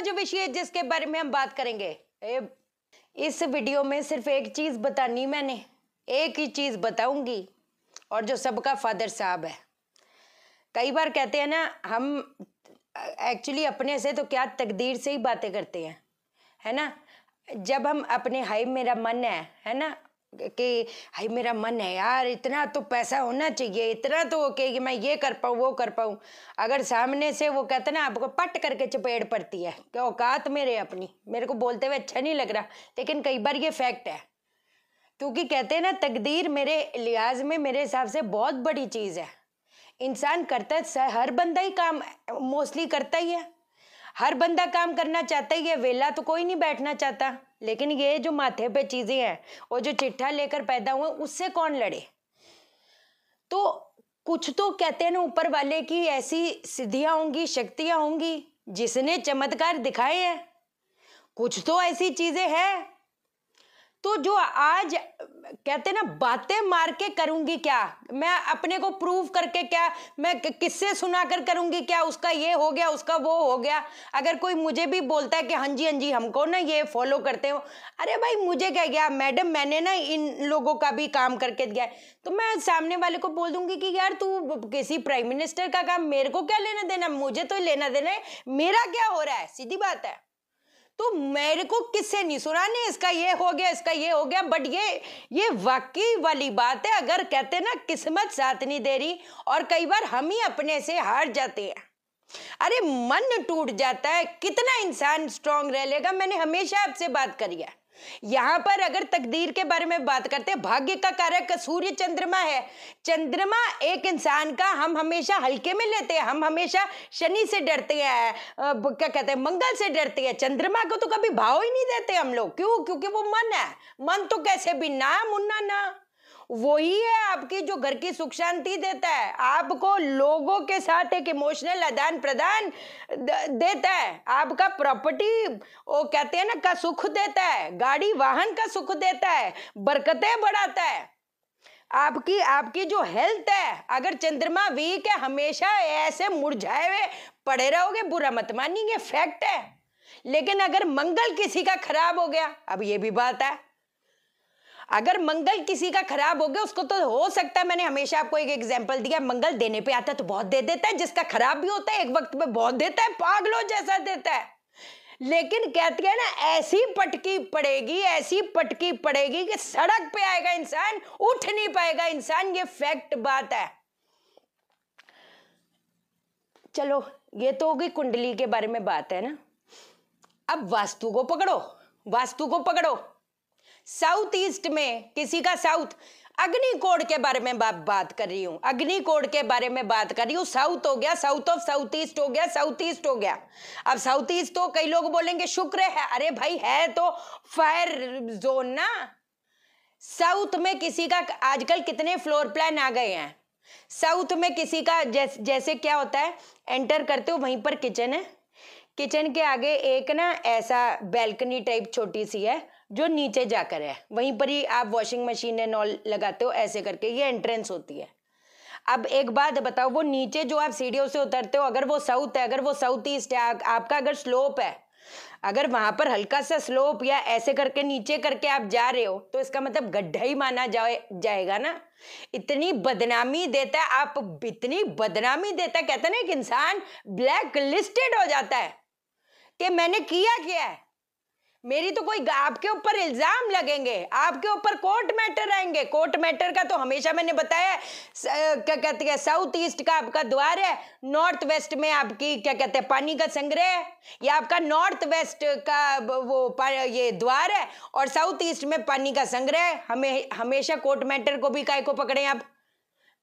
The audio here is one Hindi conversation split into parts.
का जो विषय है जिसके बारे में हम बात करेंगे ए, इस वीडियो में सिर्फ एक चीज़ बतानी मैंने एक ही चीज़ बताऊंगी और जो सबका फादर साहब है कई बार कहते हैं ना हम एक्चुअली अपने से तो क्या तकदीर से ही बातें करते हैं है ना जब हम अपने हाई मेरा मन है है ना कि भाई मेरा मन है यार इतना तो पैसा होना चाहिए इतना तो ओके कि मैं ये कर पाऊँ वो कर पाऊँ अगर सामने से वो कहते ना आपको पट करके चपेट पड़ती है कि औकात मेरे अपनी मेरे को बोलते हुए अच्छा नहीं लग रहा लेकिन कई बार ये फैक्ट है क्योंकि कहते हैं ना तकदीर मेरे लिहाज में मेरे हिसाब से बहुत बड़ी चीज़ है इंसान करता है हर बंदा ही काम मोस्टली करता ही है हर बंदा काम करना चाहता ही है वेला तो कोई नहीं बैठना चाहता लेकिन ये जो माथे पे चीज़ें हैं और जो चिट्ठा लेकर पैदा हुए उससे कौन लड़े तो कुछ तो कहते हैं ना ऊपर वाले की ऐसी सिद्धियां होंगी शक्तियां होंगी जिसने चमत्कार दिखाए हैं कुछ तो ऐसी चीज़ें हैं तो जो आज कहते ना बातें मार के करूंगी क्या मैं अपने को प्रूव करके क्या मैं किससे सुना कर करूंगी क्या उसका ये हो गया उसका वो हो गया अगर कोई मुझे भी बोलता है कि हाँ जी हाँ जी हमको ना ये फॉलो करते हो अरे भाई मुझे क्या गया मैडम मैंने ना इन लोगों का भी काम करके दिया है तो मैं सामने वाले को बोल दूंगी कि यार तू किसी प्राइम मिनिस्टर का काम मेरे को क्या लेना देना मुझे तो लेना देना है मेरा क्या हो रहा है सीधी बात है तो मेरे को किससे नहीं सुना नहीं इसका ये हो गया इसका ये हो गया बट ये ये वाकई वाली बात है अगर कहते ना किस्मत साथ नहीं दे रही और कई बार हम ही अपने से हार जाते हैं अरे मन टूट जाता है कितना इंसान स्ट्रांग रह लेगा मैंने हमेशा आपसे बात करी है यहां पर अगर तकदीर के बारे में बात करते हैं भाग्य का कारक सूर्य चंद्रमा है चंद्रमा एक इंसान का हम हमेशा हल्के में लेते हैं हम हमेशा शनि से डरते हैं क्या कहते हैं मंगल से डरते हैं चंद्रमा को तो कभी भाव ही नहीं देते हम लोग क्यों क्योंकि वो मन है मन तो कैसे भी ना मुन्ना ना वही है आपकी जो घर की सुख शांति देता है आपको लोगों के साथ एक इमोशनल आदान प्रदान देता है आपका प्रॉपर्टी वो कहते हैं ना का सुख देता है गाड़ी वाहन का सुख देता है बरकतें बढ़ाता है आपकी आपकी जो हेल्थ है अगर चंद्रमा वीक है हमेशा ऐसे मुरझाए हुए पड़े रहोगे बुरा मत मानिए फैक्ट है लेकिन अगर मंगल किसी का खराब हो गया अब ये भी बात है अगर मंगल किसी का खराब हो गया उसको तो हो सकता है मैंने हमेशा आपको एक एग्जाम्पल दिया मंगल देने पे आता है तो बहुत दे देता है जिसका खराब भी होता है एक वक्त में बहुत देता है पागलो जैसा देता है लेकिन कहते हैं ना ऐसी पटकी पड़ेगी ऐसी पटकी पड़ेगी कि सड़क पे आएगा इंसान उठ नहीं पाएगा इंसान ये फैक्ट बात है चलो ये तो होगी कुंडली के बारे में बात है ना अब वास्तु को पकड़ो वास्तु को पकड़ो साउथ ईस्ट में किसी का साउथ कोड के बारे में बा, बात कर रही हूँ कोड के बारे में बात कर रही हूँ साउथ हो गया साउथ ऑफ साउथ ईस्ट हो गया साउथ ईस्ट हो गया अब साउथ ईस्ट तो कई लोग बोलेंगे शुक्र है अरे भाई है तो फायर जोन ना साउथ में किसी का आजकल कितने फ्लोर प्लान आ गए हैं साउथ में किसी का जैस, जैसे क्या होता है एंटर करते हो वहीं पर किचन है किचन के आगे एक ना ऐसा बैल्कनी टाइप छोटी सी है जो नीचे जाकर है वहीं पर ही आप वॉशिंग मशीन है नॉल लगाते हो ऐसे करके ये एंट्रेंस होती है अब एक बात बताओ वो नीचे जो आप सीढ़ियों से उतरते हो अगर वो साउथ है अगर वो साउथ ईस्ट है आपका अगर स्लोप है अगर वहां पर हल्का सा स्लोप या ऐसे करके नीचे करके आप जा रहे हो तो इसका मतलब गड्ढा ही माना जाए जाएगा ना इतनी बदनामी देता है आप इतनी बदनामी देता कहते ना एक इंसान ब्लैक लिस्टेड हो जाता है कि मैंने किया क्या है मेरी तो कोई आपके ऊपर इल्जाम लगेंगे आपके ऊपर कोर्ट मैटर आएंगे कोर्ट मैटर का तो हमेशा मैंने बताया क्या कहते हैं साउथ ईस्ट का आपका द्वार है नॉर्थ वेस्ट में आपकी क्या कहते हैं पानी का संग्रह है या आपका नॉर्थ वेस्ट का वो ये द्वार है और साउथ ईस्ट में पानी का संग्रह है हमें हमेशा कोर्ट मैटर को भी काय को पकड़े आप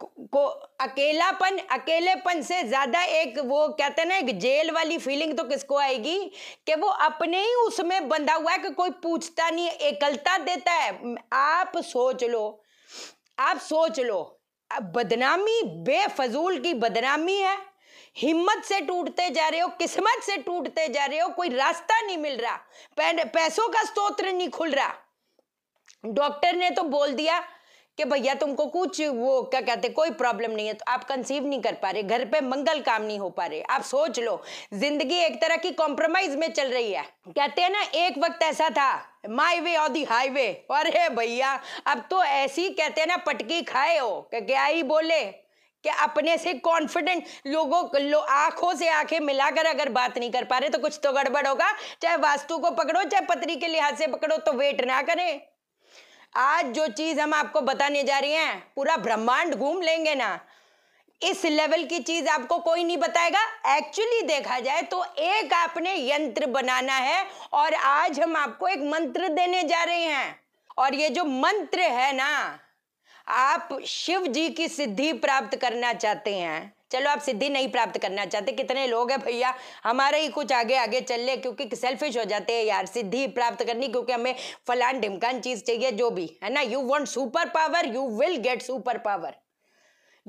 को अकेलापन अकेलेपन से ज़्यादा एक वो कहते हैं ना एक जेल वाली फीलिंग तो किसको आएगी कि वो अपने ही उसमें बंधा हुआ है कि कोई पूछता नहीं एकलता देता है आप सोच लो आप सोच लो बदनामी बेफजूल की बदनामी है हिम्मत से टूटते जा रहे हो किस्मत से टूटते जा रहे हो कोई रास्ता नहीं मिल रहा पैसों का स्त्रोत्र नहीं खुल रहा डॉक्टर ने तो बोल दिया कि भैया तुमको कुछ वो क्या कहते कोई प्रॉब्लम नहीं है तो आप कंसीव नहीं कर पा रहे घर पे मंगल काम नहीं हो पा रहे आप सोच लो जिंदगी एक तरह की कॉम्प्रोमाइज में चल रही है कहते हैं ना एक वक्त ऐसा था माई वे और दी हाईवे अरे भैया अब तो ऐसी कहते हैं ना पटकी खाए हो क्या ही बोले कि अपने से कॉन्फिडेंट लोगों लो, आंखों से आंखें मिलाकर अगर बात नहीं कर पा रहे तो कुछ तो गड़बड़ होगा चाहे वास्तु को पकड़ो चाहे पत्री के लिहाज से पकड़ो तो वेट ना करें आज जो चीज हम आपको बताने जा रही हैं पूरा ब्रह्मांड घूम लेंगे ना इस लेवल की चीज आपको कोई नहीं बताएगा एक्चुअली देखा जाए तो एक आपने यंत्र बनाना है और आज हम आपको एक मंत्र देने जा रहे हैं और ये जो मंत्र है ना आप शिव जी की सिद्धि प्राप्त करना चाहते हैं चलो आप सिद्धि नहीं प्राप्त करना चाहते कितने लोग हैं भैया हमारे ही कुछ आगे आगे चल ले क्योंकि सेल्फिश हो जाते हैं यार सिद्धि प्राप्त करनी क्योंकि हमें फलान ढिमकान चीज़ चाहिए जो भी है ना you want super power you will get super power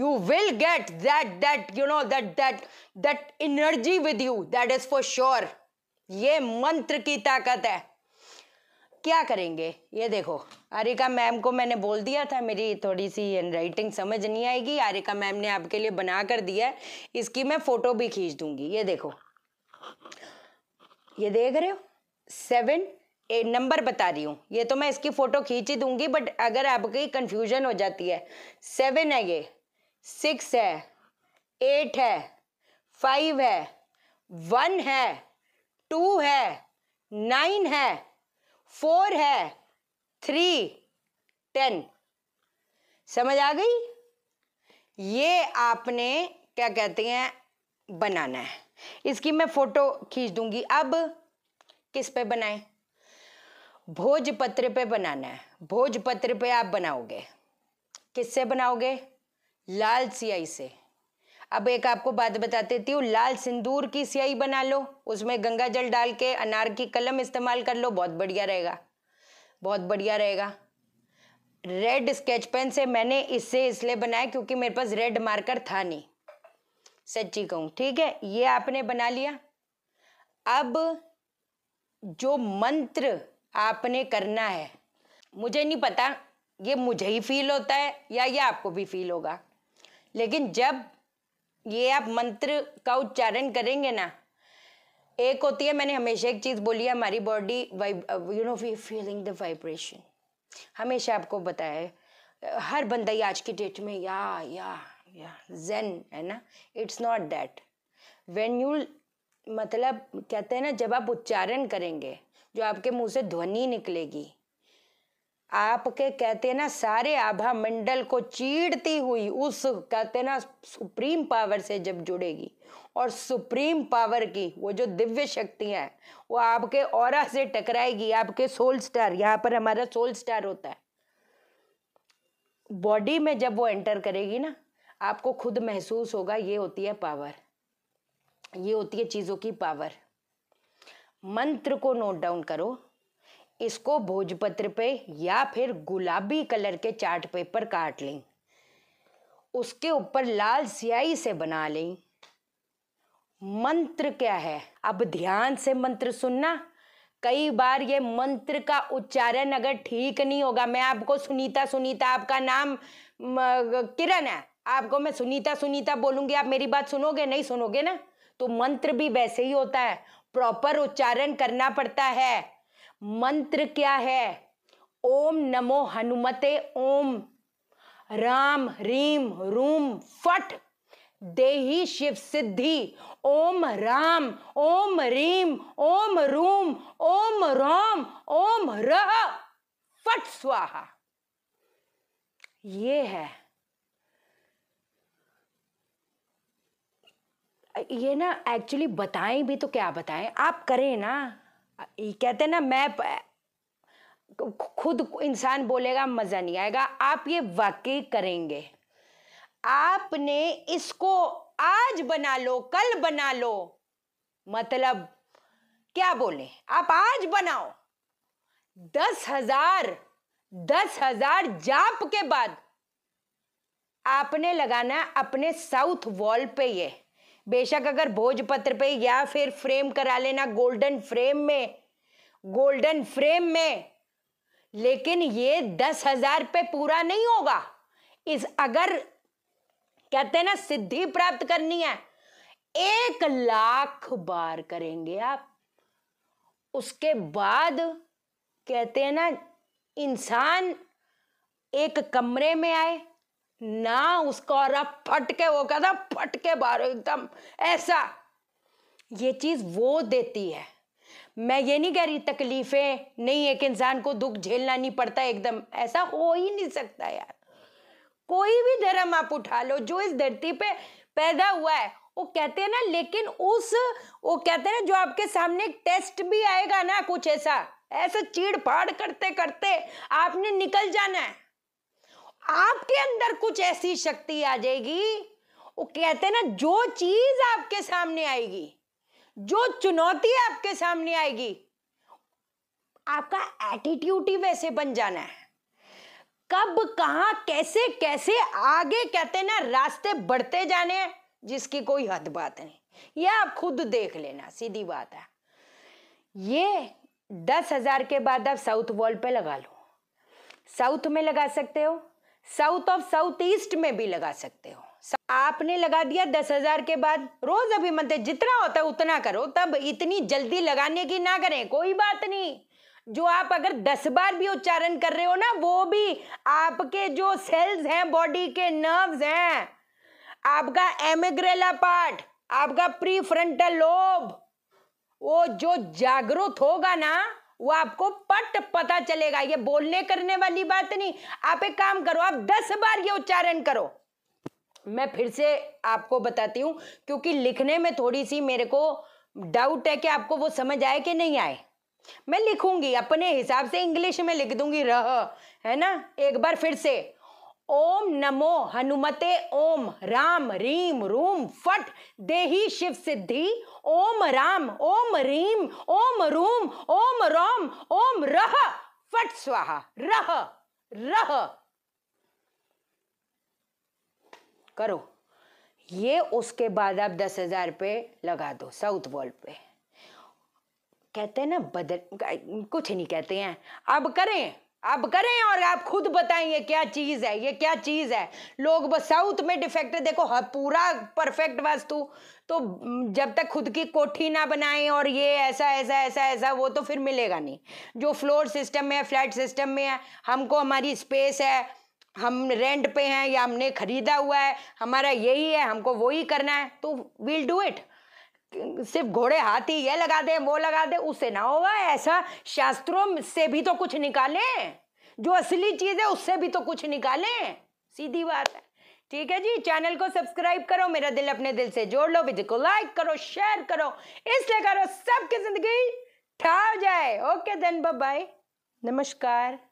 you will get that that you know that that that energy with you that is for sure ये मंत्र की ताकत है क्या करेंगे ये देखो आरिका मैम को मैंने बोल दिया था मेरी थोड़ी सी हैंड राइटिंग समझ नहीं आएगी आरिका मैम ने आपके लिए बना कर दिया है इसकी मैं फ़ोटो भी खींच दूंगी ये देखो ये देख रहे हो सेवन ए, नंबर बता रही हूँ ये तो मैं इसकी फ़ोटो खींच ही दूंगी बट अगर आपकी कन्फ्यूजन हो जाती है सेवन है ये सिक्स है एट है फाइव है वन है टू है नाइन है फोर है थ्री टेन समझ आ गई ये आपने क्या कहते हैं बनाना है इसकी मैं फोटो खींच दूंगी अब किस पे बनाए भोजपत्र पे बनाना है भोजपत्र पे आप बनाओगे किससे बनाओगे लाल सियाई से अब एक आपको बात बता देती हूँ लाल सिंदूर की स्याही बना लो उसमें गंगा जल डाल के अनार की कलम इस्तेमाल कर लो बहुत बढ़िया रहेगा बहुत बढ़िया रहेगा रेड स्केच पेन से मैंने इससे इसलिए बनाया क्योंकि मेरे पास रेड मार्कर था नहीं सच्ची कहूँ ठीक है ये आपने बना लिया अब जो मंत्र आपने करना है मुझे नहीं पता ये मुझे ही फील होता है या ये आपको भी फील होगा लेकिन जब ये आप मंत्र का उच्चारण करेंगे ना एक होती है मैंने हमेशा एक चीज़ बोली है हमारी body you know we feeling the vibration हमेशा आपको बताया है हर बंदा ही आज की डेट में या या या जेन है ना it's not that when you मतलब कहते हैं ना जब आप उच्चारण करेंगे जो आपके मुंह से ध्वनि निकलेगी आपके कहते हैं ना सारे आभा मंडल को चीड़ती हुई उस कहते हैं ना सुप्रीम पावर से जब जुड़ेगी और सुप्रीम पावर की वो जो दिव्य शक्तियां हैं वो आपके और से टकराएगी आपके सोल स्टार यहाँ पर हमारा सोल स्टार होता है बॉडी में जब वो एंटर करेगी ना आपको खुद महसूस होगा ये होती है पावर ये होती है चीज़ों की पावर मंत्र को नोट डाउन करो इसको भोजपत्र पे या फिर गुलाबी कलर के चार्ट पेपर काट लें उसके ऊपर लाल स्याही से बना लें मंत्र क्या है अब ध्यान से मंत्र सुनना कई बार ये मंत्र का उच्चारण अगर ठीक नहीं होगा मैं आपको सुनीता सुनीता आपका नाम किरण है आपको मैं सुनीता सुनीता बोलूंगी आप मेरी बात सुनोगे नहीं सुनोगे ना तो मंत्र भी वैसे ही होता है प्रॉपर उच्चारण करना पड़ता है मंत्र क्या है ओम नमो हनुमते ओम राम रीम रूम फट देही शिव सिद्धि ओम राम ओम रीम ओम रूम ओम राम ओम रह फट स्वाहा ये है ये ना एक्चुअली बताएं भी तो क्या बताएं आप करें ना कहते ना मैं खुद इंसान बोलेगा मज़ा नहीं आएगा आप ये वाकई करेंगे आपने इसको आज बना लो कल बना लो मतलब क्या बोले आप आज बनाओ दस हजार दस हजार जाप के बाद आपने लगाना अपने साउथ वॉल पे ये बेशक अगर भोजपत्र पे या फिर फ्रेम करा लेना गोल्डन फ्रेम में गोल्डन फ्रेम में लेकिन ये दस हजार पे पूरा नहीं होगा इस अगर कहते हैं ना सिद्धि प्राप्त करनी है एक लाख बार करेंगे आप उसके बाद कहते हैं ना इंसान एक कमरे में आए ना उसका और अब फट के वो कहता फट के बाहर एकदम ऐसा ये चीज़ वो देती है मैं ये नहीं कह रही तकलीफ़ें नहीं एक इंसान को दुख झेलना नहीं पड़ता एकदम ऐसा हो ही नहीं सकता यार कोई भी धर्म आप उठा लो जो इस धरती पे पैदा हुआ है वो कहते हैं ना लेकिन उस वो कहते हैं ना जो आपके सामने एक टेस्ट भी आएगा ना कुछ ऐसा ऐसा चीड़ फाड़ करते करते आपने निकल जाना है आपके अंदर कुछ ऐसी शक्ति आ जाएगी वो कहते हैं ना जो चीज आपके सामने आएगी जो चुनौती आपके सामने आएगी आपका एटीट्यूड ही वैसे बन जाना है कब कहा कैसे कैसे आगे कहते ना रास्ते बढ़ते जाने हैं जिसकी कोई हद बात नहीं यह आप खुद देख लेना सीधी बात है ये दस हजार के बाद आप साउथ वॉल पे लगा लो साउथ में लगा सकते हो साउथ ऑफ साउथ ईस्ट में भी लगा सकते हो आपने लगा दिया दस हजार के बाद रोज अभी मत जितना होता है उतना करो तब इतनी जल्दी लगाने की ना करें कोई बात नहीं जो आप अगर दस बार भी उच्चारण कर रहे हो ना वो भी आपके जो सेल्स हैं बॉडी के नर्व्स हैं आपका एमेग्रेला पार्ट आपका प्री फ्रंटल लोब वो जो जागरूक होगा ना वो आपको पट पता चलेगा ये बोलने करने वाली बात नहीं आप एक काम करो आप दस बार ये उच्चारण करो मैं फिर से आपको बताती हूँ क्योंकि लिखने में थोड़ी सी मेरे को डाउट है कि आपको वो समझ आए कि नहीं आए मैं लिखूंगी अपने हिसाब से इंग्लिश में लिख दूंगी रह है ना एक बार फिर से ओम नमो हनुमते ओम राम रीम रूम फट दे शिव सिद्धि ओम राम ओम रीम ओम रूम ओम रोम ओम रह फट स्वाहा रह रह करो ये उसके बाद आप दस हजार पे लगा दो साउथ वॉल पे कहते हैं ना बदल कुछ नहीं कहते हैं अब करें आप करें और आप खुद बताएं ये क्या चीज़ है ये क्या चीज़ है लोग बस साउथ में डिफेक्ट देखो पूरा परफेक्ट वास्तु तो जब तक खुद की कोठी ना बनाएं और ये ऐसा ऐसा ऐसा ऐसा वो तो फिर मिलेगा नहीं जो फ्लोर सिस्टम में है फ्लैट सिस्टम में है हमको हमारी स्पेस है हम रेंट पे हैं या हमने ख़रीदा हुआ है हमारा यही है हमको वही करना है तो वील डू इट सिर्फ घोड़े हाथी ये लगा दे वो लगा दे उससे ना होगा ऐसा शास्त्रों से भी तो कुछ निकालें जो असली चीज है उससे भी तो कुछ निकालें सीधी बात है ठीक है जी चैनल को सब्सक्राइब करो मेरा दिल अपने दिल से जोड़ लो वीडियो को लाइक करो शेयर करो इसलिए करो सबकी जिंदगी ठा जाए ओके देन बाय नमस्कार